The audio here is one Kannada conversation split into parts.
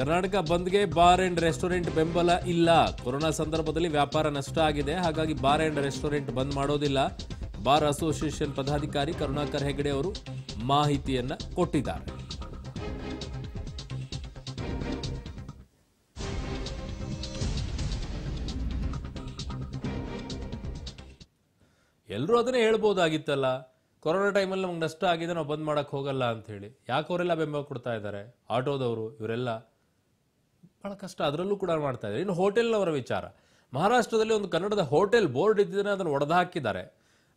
ಕರ್ನಾಟಕ ಬಂದ್ಗೆ ಬಾರ್ ಅಂಡ್ ರೆಸ್ಟೋರೆಂಟ್ ಬೆಂಬಲ ಇಲ್ಲ ಕೊರೋನಾ ಸಂದರ್ಭದಲ್ಲಿ ವ್ಯಾಪಾರ ನಷ್ಟ ಆಗಿದೆ ಹಾಗಾಗಿ ಬಾರ್ ಅಂಡ್ ರೆಸ್ಟೋರೆಂಟ್ ಬಂದ್ ಮಾಡೋದಿಲ್ಲ ಬಾರ್ ಅಸೋಸಿಯೇಷನ್ ಪದಾಧಿಕಾರಿ ಕರುಣಾಕರ್ ಹೆಗಡೆ ಅವರು ಮಾಹಿತಿಯನ್ನ ಕೊಟ್ಟಿದ್ದಾರೆ ಎಲ್ಲರೂ ಅದನ್ನೇ ಹೇಳ್ಬೋದಾಗಿತ್ತಲ್ಲ ಕೊರೋನಾ ಟೈಮಲ್ಲಿ ನಮ್ಗೆ ನಷ್ಟ ಆಗಿದೆ ನಾವು ಬಂದ್ ಮಾಡೋಕ್ಕೆ ಹೋಗಲ್ಲ ಅಂತ ಹೇಳಿ ಯಾಕೆ ಅವರೆಲ್ಲ ಬೆಂಬಲ ಕೊಡ್ತಾ ಇದ್ದಾರೆ ಆಟೋದವರು ಇವರೆಲ್ಲ ಭಾಳ ಕಷ್ಟ ಅದರಲ್ಲೂ ಕೂಡ ಮಾಡ್ತಾ ಇದ್ದಾರೆ ಇನ್ನು ಹೋಟೆಲ್ನವರ ವಿಚಾರ ಮಹಾರಾಷ್ಟ್ರದಲ್ಲಿ ಒಂದು ಕನ್ನಡದ ಹೋಟೆಲ್ ಬೋರ್ಡ್ ಇದ್ದಿದ್ರೆ ಅದನ್ನು ಒಡೆದು ಹಾಕಿದ್ದಾರೆ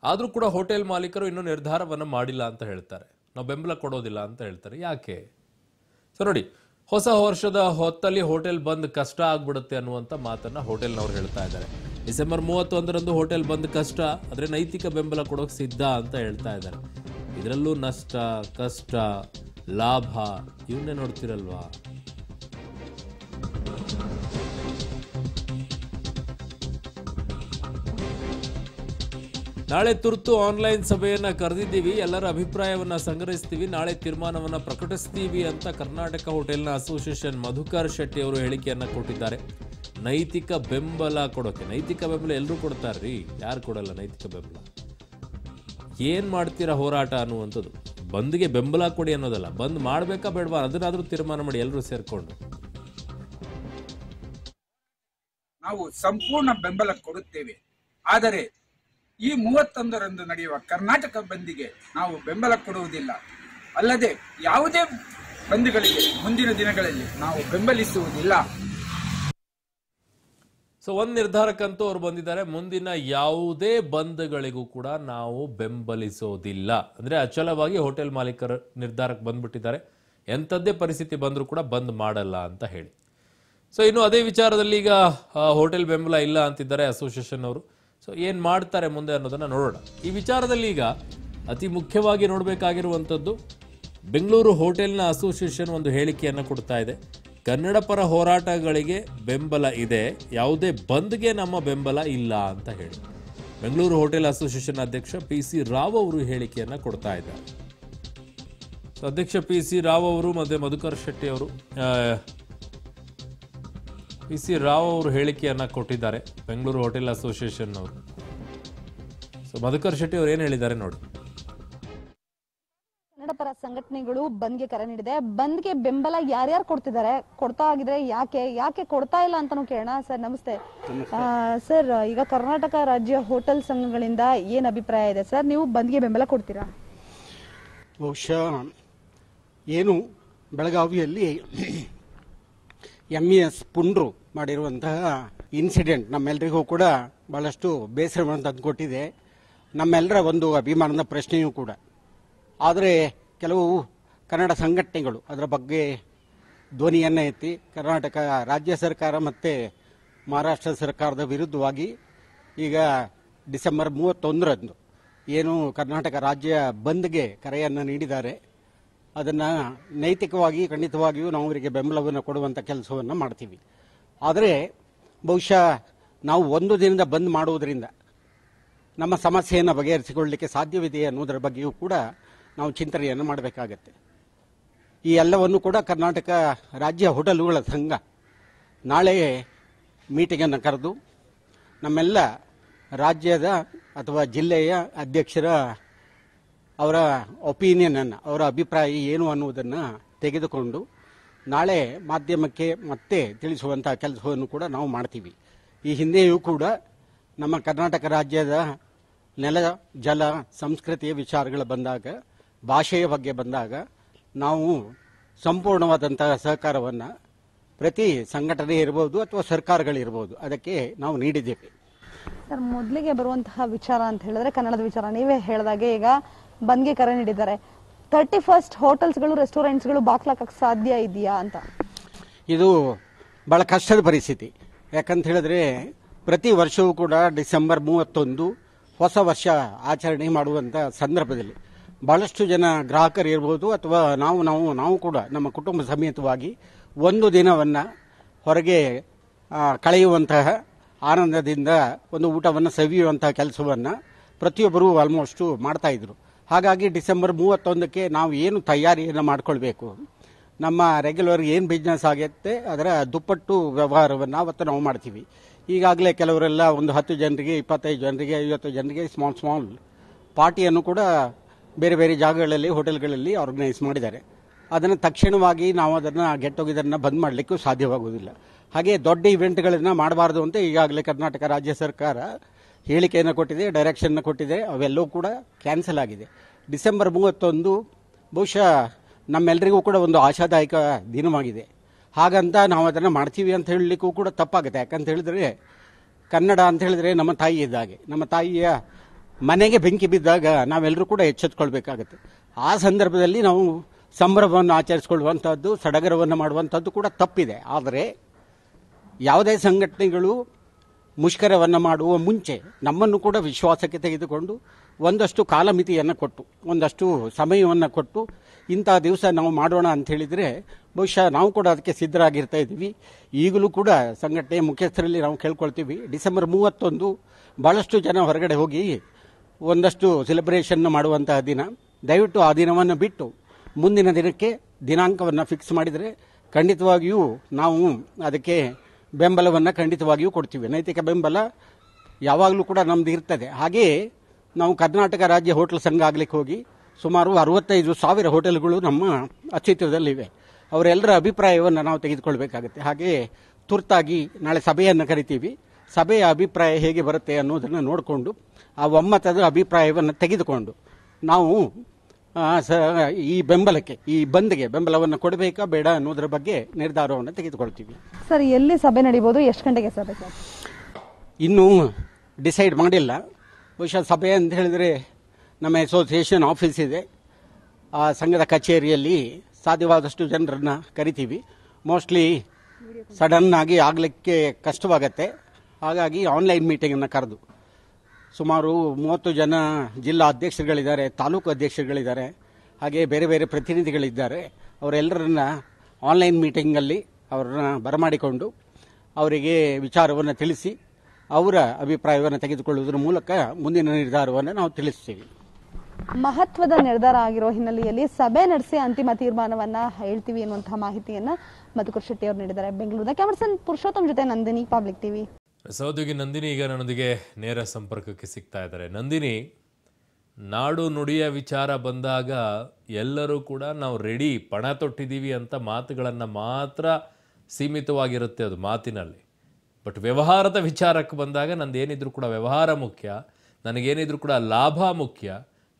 ಆದರೂ ಕೂಡ ಹೋಟೆಲ್ ಮಾಲೀಕರು ಇನ್ನೂ ನಿರ್ಧಾರವನ್ನು ಮಾಡಿಲ್ಲ ಅಂತ ಹೇಳ್ತಾರೆ ನಾವು ಬೆಂಬಲ ಕೊಡೋದಿಲ್ಲ ಅಂತ ಹೇಳ್ತಾರೆ ಯಾಕೆ ಸೊ ನೋಡಿ ಹೊಸ ವರ್ಷದ ಹೊತ್ತಲ್ಲಿ ಹೋಟೆಲ್ ಬಂದ್ ಕಷ್ಟ ಆಗ್ಬಿಡುತ್ತೆ ಅನ್ನುವಂತ ಮಾತನ್ನ ಹೋಟೆಲ್ನವರು ಹೇಳ್ತಾ ಇದ್ದಾರೆ ಡಿಸೆಂಬರ್ ಮೂವತ್ತೊಂದರಂದು ಹೋಟೆಲ್ ಬಂದ್ ಕಷ್ಟ ಆದ್ರೆ ನೈತಿಕ ಬೆಂಬಲ ಕೊಡೋಕೆ ಸಿದ್ಧ ಅಂತ ಹೇಳ್ತಾ ಇದ್ದಾರೆ ಇದರಲ್ಲೂ ನಷ್ಟ ಕಷ್ಟ ಲಾಭ ಇವನ್ನೇ ನೋಡ್ತಿರಲ್ವಾ ನಾಳೆ ತುರ್ತು ಆನ್ಲೈನ್ ಸಭೆಯನ್ನ ಕರೆದಿದ್ದೀವಿ ಎಲ್ಲರ ಅಭಿಪ್ರಾಯವನ್ನ ಸಂಗ್ರಹಿಸ್ತೀವಿ ನಾಳೆ ತೀರ್ಮಾನವನ್ನು ಪ್ರಕಟಿಸ್ತೀವಿ ಅಂತ ಕರ್ನಾಟಕ ಹೋಟೆಲ್ನ ಅಸೋಸಿಯೇಷನ್ ಮಧುಕರ್ ಶೆಟ್ಟಿ ಅವರು ಹೇಳಿಕೆಯನ್ನ ಕೊಟ್ಟಿದ್ದಾರೆ ನೈತಿಕ ಬೆಂಬಲ ಕೊಡೋಕೆ ನೈತಿಕ ಬೆಂಬಲ ಎಲ್ಲರೂ ರೀ ಯಾರು ಕೊಡಲ್ಲ ನೈತಿಕ ಬೆಂಬಲ ಏನು ಮಾಡ್ತೀರಾ ಹೋರಾಟ ಅನ್ನುವಂಥದ್ದು ಬಂದ್ಗೆ ಬೆಂಬಲ ಕೊಡಿ ಅನ್ನೋದಲ್ಲ ಬಂದ್ ಮಾಡಬೇಕಾ ಬೇಡವಾ ಅದನ್ನಾದ್ರೂ ತೀರ್ಮಾನ ಮಾಡಿ ಎಲ್ಲರೂ ಸೇರ್ಕೊಂಡು ನಾವು ಸಂಪೂರ್ಣ ಬೆಂಬಲ ಕೊಡುತ್ತೇವೆ ಆದರೆ ಈ ಮೂವತ್ತೊಂದರಂದು ನಡೆಯುವ ಕರ್ನಾಟಕ ಬಂದಿಗೆ ನಾವು ಬೆಂಬಲ ಕೊಡುವುದಿಲ್ಲ ಅಲ್ಲದೆ ಯಾವುದೇ ಬಂದ್ಗಳಿಗೆ ಮುಂದಿನ ದಿನಗಳಲ್ಲಿ ನಾವು ಬೆಂಬಲಿಸುವುದಿಲ್ಲ ಸೊ ಒಂದು ನಿರ್ಧಾರಕ್ಕಂತೂ ಅವರು ಬಂದಿದ್ದಾರೆ ಮುಂದಿನ ಯಾವುದೇ ಬಂದ್ಗಳಿಗೂ ಕೂಡ ನಾವು ಬೆಂಬಲಿಸೋದಿಲ್ಲ ಅಂದರೆ ಅಚಲವಾಗಿ ಹೋಟೆಲ್ ಮಾಲೀಕರ ನಿರ್ಧಾರಕ್ಕೆ ಬಂದ್ಬಿಟ್ಟಿದ್ದಾರೆ ಎಂಥದ್ದೇ ಪರಿಸ್ಥಿತಿ ಬಂದರೂ ಕೂಡ ಬಂದ್ ಮಾಡಲ್ಲ ಅಂತ ಹೇಳಿ ಸೊ ಇನ್ನು ಅದೇ ವಿಚಾರದಲ್ಲಿ ಈಗ ಹೋಟೆಲ್ ಬೆಂಬಲ ಇಲ್ಲ ಅಂತಿದ್ದಾರೆ ಅಸೋಸಿಯೇಷನ್ ಅವರು ಸೊ ಏನು ಮಾಡ್ತಾರೆ ಮುಂದೆ ಅನ್ನೋದನ್ನು ನೋಡೋಣ ಈ ವಿಚಾರದಲ್ಲಿ ಈಗ ಅತಿ ಮುಖ್ಯವಾಗಿ ನೋಡಬೇಕಾಗಿರುವಂಥದ್ದು ಬೆಂಗಳೂರು ಹೋಟೆಲ್ನ ಅಸೋಸಿಯೇಷನ್ ಒಂದು ಹೇಳಿಕೆಯನ್ನು ಕೊಡ್ತಾ ಇದೆ ಕನ್ನಡ ಪರ ಹೋರಾಟಗಳಿಗೆ ಬೆಂಬಲ ಇದೆ ಯಾವುದೇ ಬಂದ್ಗೆ ನಮ್ಮ ಬೆಂಬಲ ಇಲ್ಲ ಅಂತ ಹೇಳಿ ಬೆಂಗಳೂರು ಹೋಟೆಲ್ ಅಸೋಸಿಯೇಷನ್ ಅಧ್ಯಕ್ಷ ಪಿ ಸಿ ರಾವ್ ಅವರು ಹೇಳಿಕೆಯನ್ನು ಕೊಡ್ತಾ ಇದ್ದಾರೆ ಅಧ್ಯಕ್ಷ ಪಿ ಸಿ ರಾವ್ ಅವರು ಮತ್ತು ಮಧುಕರ್ ಶೆಟ್ಟಿ ಅವರು ಪಿ ಸಿ ರಾವ್ ಅವರು ಹೇಳಿಕೆಯನ್ನು ಕೊಟ್ಟಿದ್ದಾರೆ ಬೆಂಗಳೂರು ಹೋಟೆಲ್ ಅಸೋಸಿಯೇಷನ್ ಅವರು ಸೊ ಮಧುಕರ್ ಶೆಟ್ಟಿ ಅವರು ಏನು ಹೇಳಿದ್ದಾರೆ ನೋಡಿ ಕನ್ನಡ ಪರ ಸಂಘಟನೆಗಳು ಬಂದ್ಗೆ ಕರೆ ನೀಡಿದೆ ಬಂದ್ಗೆ ಬೆಂಬಲ ಯಾರ್ಯಾರು ಕೊಡ್ತಿದ್ದಾರೆ ಕೊಡ್ತಾ ಆಗಿದ್ರೆ ಯಾಕೆ ಯಾಕೆ ಕೊಡ್ತಾ ಇಲ್ಲ ಅಂತಾನು ಕೇಳೋಣ ಸರ್ ನಮಸ್ತೆ ಸರ್ ಈಗ ಕರ್ನಾಟಕ ರಾಜ್ಯ ಹೋಟೆಲ್ ಸಂಘಗಳಿಂದ ಏನು ಅಭಿಪ್ರಾಯ ಇದೆ ಸರ್ ನೀವು ಬಂದ್ಗೆ ಬೆಂಬಲ ಕೊಡ್ತೀರಾ ಬಹುಶಃ ಏನು ಬೆಳಗಾವಿಯಲ್ಲಿ ಎಂ ಎಸ್ e ಪುಂಡ್ರು ಮಾಡಿರುವಂತಹ ಇನ್ಸಿಡೆಂಟ್ ನಮ್ಮೆಲ್ಲರಿಗೂ ಕೂಡ ಬಹಳಷ್ಟು ಬೇಸರವನ್ನು ತಂದುಕೊಟ್ಟಿದೆ ನಮ್ಮೆಲ್ಲರ ಒಂದು ಅಭಿಮಾನದ ಪ್ರಶ್ನೆಯೂ ಕೂಡ ಆದರೆ ಕೆಲವು ಕನ್ನಡ ಸಂಘಟನೆಗಳು ಅದರ ಬಗ್ಗೆ ಧ್ವನಿಯನ್ನು ಎತ್ತಿ ಕರ್ನಾಟಕ ರಾಜ್ಯ ಸರ್ಕಾರ ಮತ್ತು ಮಹಾರಾಷ್ಟ್ರ ಸರ್ಕಾರದ ವಿರುದ್ಧವಾಗಿ ಈಗ ಡಿಸೆಂಬರ್ ಮೂವತ್ತೊಂದರಂದು ಏನು ಕರ್ನಾಟಕ ರಾಜ್ಯ ಬಂದ್ಗೆ ಕರೆಯನ್ನು ನೀಡಿದ್ದಾರೆ ಅದನ್ನು ನೈತಿಕವಾಗಿ ಖಂಡಿತವಾಗಿಯೂ ನಾವು ಅವರಿಗೆ ಬೆಂಬಲವನ್ನು ಕೊಡುವಂಥ ಕೆಲಸವನ್ನು ಮಾಡ್ತೀವಿ ಆದರೆ ಬಹುಶಃ ನಾವು ಒಂದು ದಿನದ ಬಂದ್ ಮಾಡುವುದರಿಂದ ನಮ್ಮ ಸಮಸ್ಯೆಯನ್ನು ಬಗೆಹರಿಸಿಕೊಳ್ಳಲಿಕ್ಕೆ ಸಾಧ್ಯವಿದೆ ಅನ್ನೋದರ ಬಗ್ಗೆಯೂ ಕೂಡ ನಾವು ಚಿಂತನೆಯನ್ನು ಮಾಡಬೇಕಾಗತ್ತೆ ಈ ಎಲ್ಲವನ್ನು ಕೂಡ ಕರ್ನಾಟಕ ರಾಜ್ಯ ಹೋಟೆಲುಗಳ ಸಂಘ ನಾಳೆ ಮೀಟಿಂಗನ್ನು ಕರೆದು ನಮ್ಮೆಲ್ಲ ರಾಜ್ಯದ ಅಥವಾ ಜಿಲ್ಲೆಯ ಅಧ್ಯಕ್ಷರ ಅವರ ಒಪಿನಿಯನ್ ಅನ್ನು ಅವರ ಅಭಿಪ್ರಾಯ ಏನು ಅನ್ನುವುದನ್ನು ತೆಗೆದುಕೊಂಡು ನಾಳೆ ಮಾಧ್ಯಮಕ್ಕೆ ಮತ್ತೆ ತಿಳಿಸುವಂತಹ ಕೆಲಸವನ್ನು ಕೂಡ ನಾವು ಮಾಡ್ತೀವಿ ಈ ಹಿಂದೆಯೂ ಕೂಡ ನಮ್ಮ ಕರ್ನಾಟಕ ರಾಜ್ಯದ ನೆಲ ಜಲ ಸಂಸ್ಕೃತಿಯ ವಿಚಾರಗಳು ಬಂದಾಗ ಭಾಷೆಯ ಬಗ್ಗೆ ಬಂದಾಗ ನಾವು ಸಂಪೂರ್ಣವಾದಂತಹ ಸಹಕಾರವನ್ನು ಪ್ರತಿ ಸಂಘಟನೆ ಇರ್ಬೋದು ಅಥವಾ ಸರ್ಕಾರಗಳಿರ್ಬೋದು ಅದಕ್ಕೆ ನಾವು ನೀಡಿದ್ದೇವೆ ಸರ್ ಮೊದಲಿಗೆ ಬರುವಂತಹ ವಿಚಾರ ಅಂತ ಹೇಳಿದ್ರೆ ಕನ್ನಡದ ವಿಚಾರ ನೀವೇ ಹೇಳಿದಾಗೆ ಈಗ ಬಂದ್ಗೆ ಕರೆ ನೀಡಿದ್ದಾರೆ ತರ್ಟಿ ಫಸ್ಟ್ ಹೋಟೆಲ್ಸ್ಗಳು ರೆಸ್ಟೋರೆಂಟ್ಸ್ಗಳು ಬಾಕ್ಲಾಕ ಸಾಧ್ಯ ಇದೆಯಾ ಅಂತ ಇದು ಭಾಳ ಕಷ್ಟದ ಪರಿಸ್ಥಿತಿ ಯಾಕಂತ ಹೇಳಿದ್ರೆ ಪ್ರತಿ ವರ್ಷವೂ ಕೂಡ ಡಿಸೆಂಬರ್ ಮೂವತ್ತೊಂದು ಹೊಸ ವರ್ಷ ಆಚರಣೆ ಮಾಡುವಂಥ ಸಂದರ್ಭದಲ್ಲಿ ಭಾಳಷ್ಟು ಜನ ಗ್ರಾಹಕರು ಇರಬಹುದು ಅಥವಾ ನಾವು ನಾವು ನಾವು ಕೂಡ ನಮ್ಮ ಕುಟುಂಬ ಸಮೇತವಾಗಿ ಒಂದು ದಿನವನ್ನು ಹೊರಗೆ ಕಳೆಯುವಂತಹ ಆನಂದದಿಂದ ಒಂದು ಊಟವನ್ನು ಸವಿಯುವಂತಹ ಕೆಲಸವನ್ನು ಪ್ರತಿಯೊಬ್ಬರೂ ಆಲ್ಮೋಸ್ಟು ಮಾಡ್ತಾಯಿದ್ರು ಹಾಗಾಗಿ ಡಿಸೆಂಬರ್ ಮೂವತ್ತೊಂದಕ್ಕೆ ನಾವು ಏನು ತಯಾರಿಯನ್ನು ಮಾಡಿಕೊಳ್ಬೇಕು ನಮ್ಮ ರೆಗ್ಯುಲರ್ ಏನು ಬಿಸ್ನೆಸ್ ಆಗುತ್ತೆ ಅದರ ದುಪ್ಪಟ್ಟು ವ್ಯವಹಾರವನ್ನು ಅವತ್ತು ನಾವು ಮಾಡ್ತೀವಿ ಈಗಾಗಲೇ ಕೆಲವರೆಲ್ಲ ಒಂದು ಹತ್ತು ಜನರಿಗೆ ಇಪ್ಪತ್ತೈದು ಜನರಿಗೆ ಐವತ್ತು ಜನರಿಗೆ ಸ್ಮಾಲ್ ಸ್ಮಾಲ್ ಪಾರ್ಟಿಯನ್ನು ಕೂಡ ಬೇರೆ ಬೇರೆ ಜಾಗಗಳಲ್ಲಿ ಹೋಟೆಲ್ಗಳಲ್ಲಿ ಆರ್ಗನೈಸ್ ಮಾಡಿದ್ದಾರೆ ಅದನ್ನು ತಕ್ಷಣವಾಗಿ ನಾವು ಅದನ್ನು ಗೆಟ್ಟೋಗಿದ್ದನ್ನು ಬಂದ್ ಮಾಡಲಿಕ್ಕೂ ಸಾಧ್ಯವಾಗುವುದಿಲ್ಲ ಹಾಗೆ ದೊಡ್ಡ ಇವೆಂಟ್ಗಳನ್ನು ಮಾಡಬಾರ್ದು ಅಂತ ಈಗಾಗಲೇ ಕರ್ನಾಟಕ ರಾಜ್ಯ ಸರ್ಕಾರ ಹೇಳಿಕೆಯನ್ನು ಕೊಟ್ಟಿದೆ ಡೈರೆಕ್ಷನ್ನ ಕೊಟ್ಟಿದೆ ಅವೆಲ್ಲವೂ ಕೂಡ ಕ್ಯಾನ್ಸಲ್ ಆಗಿದೆ ಡಿಸೆಂಬರ್ ಮೂವತ್ತೊಂದು ಬಹುಶಃ ನಮ್ಮೆಲ್ಲರಿಗೂ ಕೂಡ ಒಂದು ಆಶಾದಾಯಕ ದಿನವಾಗಿದೆ ಹಾಗಂತ ನಾವು ಅದನ್ನು ಮಾಡ್ತೀವಿ ಅಂತ ಹೇಳಲಿಕ್ಕೂ ಕೂಡ ತಪ್ಪಾಗುತ್ತೆ ಯಾಕಂತ ಹೇಳಿದ್ರೆ ಕನ್ನಡ ಅಂತ ಹೇಳಿದ್ರೆ ನಮ್ಮ ತಾಯಿ ಇದ್ದಾಗೆ ನಮ್ಮ ತಾಯಿಯ ಮನೆಗೆ ಬೆಂಕಿ ಬಿದ್ದಾಗ ನಾವೆಲ್ಲರೂ ಕೂಡ ಎಚ್ಚೆತ್ಕೊಳ್ಬೇಕಾಗತ್ತೆ ಆ ಸಂದರ್ಭದಲ್ಲಿ ನಾವು ಸಂಭ್ರಮವನ್ನು ಆಚರಿಸ್ಕೊಳ್ಳುವಂಥದ್ದು ಸಡಗರವನ್ನು ಮಾಡುವಂಥದ್ದು ಕೂಡ ತಪ್ಪಿದೆ ಆದರೆ ಯಾವುದೇ ಸಂಘಟನೆಗಳು ಮುಷ್ಕರವನ್ನು ಮಾಡುವ ಮುಂಚೆ ನಮ್ಮನ್ನು ಕೂಡ ವಿಶ್ವಾಸಕ್ಕೆ ತೆಗೆದುಕೊಂಡು ಒಂದಷ್ಟು ಕಾಲಮಿತಿಯನ್ನು ಕೊಟ್ಟು ಒಂದಷ್ಟು ಸಮಯವನ್ನು ಕೊಟ್ಟು ಇಂಥ ದಿವಸ ನಾವು ಮಾಡೋಣ ಅಂತ ಹೇಳಿದರೆ ಬಹುಶಃ ನಾವು ಕೂಡ ಅದಕ್ಕೆ ಸಿದ್ಧರಾಗಿರ್ತಾ ಇದ್ದೀವಿ ಈಗಲೂ ಕೂಡ ಸಂಘಟನೆ ಮುಖ್ಯಸ್ಥರಲ್ಲಿ ನಾವು ಕೇಳ್ಕೊಳ್ತೀವಿ ಡಿಸೆಂಬರ್ ಮೂವತ್ತೊಂದು ಭಾಳಷ್ಟು ಜನ ಹೊರಗಡೆ ಹೋಗಿ ಒಂದಷ್ಟು ಸೆಲೆಬ್ರೇಷನ್ ಮಾಡುವಂತಹ ದಿನ ದಯವಿಟ್ಟು ಆ ದಿನವನ್ನು ಬಿಟ್ಟು ಮುಂದಿನ ದಿನಕ್ಕೆ ದಿನಾಂಕವನ್ನು ಫಿಕ್ಸ್ ಮಾಡಿದರೆ ಖಂಡಿತವಾಗಿಯೂ ನಾವು ಅದಕ್ಕೆ ಬೆಂಬಲವನ್ನು ಖಂಡಿತವಾಗಿಯೂ ಕೊಡ್ತೀವಿ ನೈತಿಕ ಬೆಂಬಲ ಯಾವಾಗಲೂ ಕೂಡ ನಮ್ದು ಇರ್ತದೆ ಹಾಗೆಯೇ ನಾವು ಕರ್ನಾಟಕ ರಾಜ್ಯ ಹೋಟೆಲ್ ಸಂಘ ಆಗಲಿಕ್ಕೆ ಹೋಗಿ ಸುಮಾರು ಅರವತ್ತೈದು ಸಾವಿರ ಹೋಟೆಲ್ಗಳು ನಮ್ಮ ಅಸ್ತಿತ್ವದಲ್ಲಿವೆ ಅವರೆಲ್ಲರ ಅಭಿಪ್ರಾಯವನ್ನು ನಾವು ತೆಗೆದುಕೊಳ್ಬೇಕಾಗುತ್ತೆ ಹಾಗೆಯೇ ತುರ್ತಾಗಿ ನಾಳೆ ಸಭೆಯನ್ನು ಕರಿತೀವಿ ಸಭೆಯ ಅಭಿಪ್ರಾಯ ಹೇಗೆ ಬರುತ್ತೆ ಅನ್ನೋದನ್ನು ನೋಡಿಕೊಂಡು ಆ ಒಮ್ಮತದ ಅಭಿಪ್ರಾಯವನ್ನು ತೆಗೆದುಕೊಂಡು ನಾವು ಈ ಬೆಂಬಲಕ್ಕೆ ಈ ಬಂದ್ಗೆ ಬೆಂಬಲವನ್ನು ಕೊಡಬೇಕಾ ಬೇಡ ಅನ್ನೋದ್ರ ಬಗ್ಗೆ ನಿರ್ಧಾರವನ್ನು ತೆಗೆದುಕೊಳ್ತೀವಿ ಸರ್ ಎಲ್ಲಿ ಸಭೆ ನಡೀಬೋದು ಎಷ್ಟು ಗಂಟೆಗೆ ಸಭೆ ಇನ್ನೂ ಡಿಸೈಡ್ ಮಾಡಿಲ್ಲ ಬಹುಶಃ ಸಭೆ ಅಂತ ಹೇಳಿದರೆ ನಮ್ಮ ಅಸೋಸಿಯೇಷನ್ ಆಫೀಸ್ ಇದೆ ಆ ಸಂಘದ ಕಚೇರಿಯಲ್ಲಿ ಸಾಧ್ಯವಾದಷ್ಟು ಜನರನ್ನು ಕರಿತೀವಿ ಮೋಸ್ಟ್ಲಿ ಸಡನ್ನಾಗಿ ಆಗಲಿಕ್ಕೆ ಕಷ್ಟವಾಗತ್ತೆ ಹಾಗಾಗಿ ಆನ್ಲೈನ್ ಮೀಟಿಂಗನ್ನು ಕರೆದು ಸುಮಾರು ಮೂವತ್ತು ಜನ ಜಿಲ್ಲಾ ಅಧ್ಯಕ್ಷರುಗಳಿದ್ದಾರೆ ತಾಲೂಕು ಅಧ್ಯಕ್ಷರುಗಳಿದ್ದಾರೆ ಹಾಗೆ ಬೇರೆ ಬೇರೆ ಪ್ರತಿನಿಧಿಗಳಿದ್ದಾರೆ ಅವರೆಲ್ಲರನ್ನ ಆನ್ಲೈನ್ ಮೀಟಿಂಗಲ್ಲಿ ಅವರನ್ನ ಬರಮಾಡಿಕೊಂಡು ಅವರಿಗೆ ವಿಚಾರವನ್ನು ತಿಳಿಸಿ ಅವರ ಅಭಿಪ್ರಾಯವನ್ನು ತೆಗೆದುಕೊಳ್ಳುವುದರ ಮೂಲಕ ಮುಂದಿನ ನಿರ್ಧಾರವನ್ನು ನಾವು ತಿಳಿಸ್ತೀವಿ ಮಹತ್ವದ ನಿರ್ಧಾರ ಆಗಿರೋ ಹಿನ್ನೆಲೆಯಲ್ಲಿ ಸಭೆ ನಡೆಸಿ ಅಂತಿಮ ತೀರ್ಮಾನವನ್ನ ಹೇಳ್ತೀವಿ ಎನ್ನುವಂತಹ ಮಾಹಿತಿಯನ್ನ ಮಧುಕರ್ ಶೆಟ್ಟಿ ಅವರು ನೀಡಿದ್ದಾರೆ ಬೆಂಗಳೂರಿನ ಕ್ಯಾಮರ್ಸನ್ ಪುರುಷೋತ್ತಮ್ ಜೊತೆ ನಂದಿನಿ ಪಬ್ಲಿಕ್ ಟಿವಿ ಸಹೋದ್ಯೋಗಿ ನಂದಿನಿ ಈಗ ನನ್ನೊಂದಿಗೆ ನೇರ ಸಂಪರ್ಕಕ್ಕೆ ಸಿಗ್ತಾ ಇದ್ದಾರೆ ನಂದಿನಿ ನಾಡು ನುಡಿಯ ವಿಚಾರ ಬಂದಾಗ ಎಲ್ಲರೂ ಕೂಡ ನಾವು ರೆಡಿ ಪಣ ತೊಟ್ಟಿದ್ದೀವಿ ಅಂತ ಮಾತುಗಳನ್ನು ಮಾತ್ರ ಸೀಮಿತವಾಗಿರುತ್ತೆ ಅದು ಮಾತಿನಲ್ಲಿ ಬಟ್ ವ್ಯವಹಾರದ ವಿಚಾರಕ್ಕೆ ಬಂದಾಗ ನಂದು ಏನಿದ್ರು ಕೂಡ ವ್ಯವಹಾರ ಮುಖ್ಯ ನನಗೇನಿದ್ರು ಕೂಡ ಲಾಭ ಮುಖ್ಯ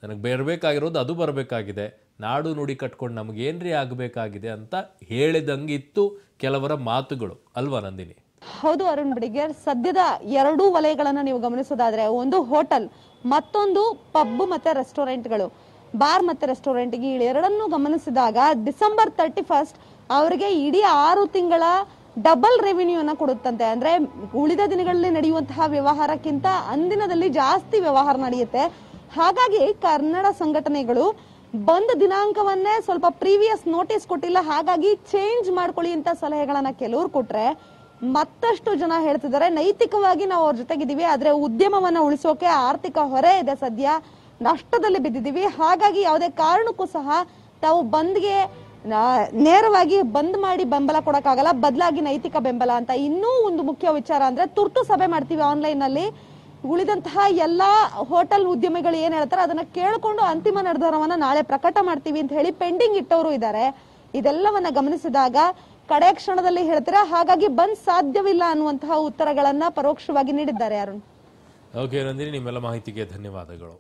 ನನಗೆ ಬರಬೇಕಾಗಿರೋದು ಅದು ಬರಬೇಕಾಗಿದೆ ನಾಡು ನುಡಿ ಕಟ್ಕೊಂಡು ನಮಗೇನ್ರಿ ಆಗಬೇಕಾಗಿದೆ ಅಂತ ಹೇಳಿದಂಗಿತ್ತು ಕೆಲವರ ಮಾತುಗಳು ಅಲ್ವಾ ನಂದಿನಿ ಹೌದು ಅರುಣ್ ಬಿಡಿಗೇರ್ ಸದ್ಯದ ಎರಡೂ ವಲಯಗಳನ್ನ ನೀವು ಗಮನಿಸೋದಾದ್ರೆ ಒಂದು ಹೋಟೆಲ್ ಮತ್ತೊಂದು ಪಬ್ ಮತ್ತೆ ರೆಸ್ಟೋರೆಂಟ್ಗಳು ಬಾರ್ ಮತ್ತೆ ರೆಸ್ಟೋರೆಂಟ್ ಈ ಎರಡನ್ನೂ ಗಮನಿಸಿದಾಗ ಡಿಸೆಂಬರ್ ತರ್ಟಿ ಫಸ್ಟ್ ಅವರಿಗೆ ಇಡೀ ಆರು ತಿಂಗಳ ಡಬಲ್ ಅನ್ನ ಕೊಡುತ್ತಂತೆ ಅಂದ್ರೆ ಉಳಿದ ದಿನಗಳಲ್ಲಿ ನಡೆಯುವಂತಹ ವ್ಯವಹಾರಕ್ಕಿಂತ ಅಂದಿನದಲ್ಲಿ ಜಾಸ್ತಿ ವ್ಯವಹಾರ ನಡೆಯುತ್ತೆ ಹಾಗಾಗಿ ಕನ್ನಡ ಸಂಘಟನೆಗಳು ಬಂದ ದಿನಾಂಕವನ್ನೇ ಸ್ವಲ್ಪ ಪ್ರೀವಿಯಸ್ ನೋಟಿಸ್ ಕೊಟ್ಟಿಲ್ಲ ಹಾಗಾಗಿ ಚೇಂಜ್ ಮಾಡ್ಕೊಳ್ಳಿ ಅಂತ ಸಲಹೆಗಳನ್ನ ಕೆಲವ್ರು ಕೊಟ್ರೆ ಮತ್ತಷ್ಟು ಜನ ಹೇಳ್ತಿದ್ದಾರೆ ನೈತಿಕವಾಗಿ ನಾವು ಅವ್ರ ಜೊತೆಗಿದ್ದೀವಿ ಆದ್ರೆ ಉದ್ಯಮವನ್ನ ಉಳಿಸೋಕೆ ಆರ್ಥಿಕ ಹೊರೆ ಇದೆ ಸದ್ಯ ನಷ್ಟದಲ್ಲಿ ಬಿದ್ದಿದ್ದೀವಿ ಹಾಗಾಗಿ ಯಾವುದೇ ಕಾರಣಕ್ಕೂ ಸಹ ತಾವು ಬಂದ್ಗೆ ನೇರವಾಗಿ ಬಂದ್ ಮಾಡಿ ಬೆಂಬಲ ಕೊಡೋಕ್ಕಾಗಲ್ಲ ಬದಲಾಗಿ ನೈತಿಕ ಬೆಂಬಲ ಅಂತ ಇನ್ನೂ ಒಂದು ಮುಖ್ಯ ವಿಚಾರ ಅಂದ್ರೆ ತುರ್ತು ಸಭೆ ಮಾಡ್ತೀವಿ ಆನ್ಲೈನ್ ಅಲ್ಲಿ ಉಳಿದಂತಹ ಎಲ್ಲಾ ಹೋಟೆಲ್ ಉದ್ಯಮಿಗಳು ಏನ್ ಹೇಳ್ತಾರೆ ಅದನ್ನ ಕೇಳಿಕೊಂಡು ಅಂತಿಮ ನಿರ್ಧಾರವನ್ನ ನಾಳೆ ಪ್ರಕಟ ಮಾಡ್ತೀವಿ ಅಂತ ಹೇಳಿ ಪೆಂಡಿಂಗ್ ಇಟ್ಟವರು ಇದ್ದಾರೆ ಇದೆಲ್ಲವನ್ನ ಗಮನಿಸಿದಾಗ ಕಡೆ ಕ್ಷಣದಲ್ಲಿ ಹೇಳ್ತೀರಾ ಹಾಗಾಗಿ ಬಂದ್ ಸಾಧ್ಯವಿಲ್ಲ ಅನ್ನುವಂತಹ ಉತ್ತರಗಳನ್ನ ಪರೋಕ್ಷವಾಗಿ ನೀಡಿದ್ದಾರೆ ಅರುಣ್ ಓಕೆ ನಂದಿನಿ ನಿಮ್ಮೆಲ್ಲ ಮಾಹಿತಿಗೆ ಧನ್ಯವಾದಗಳು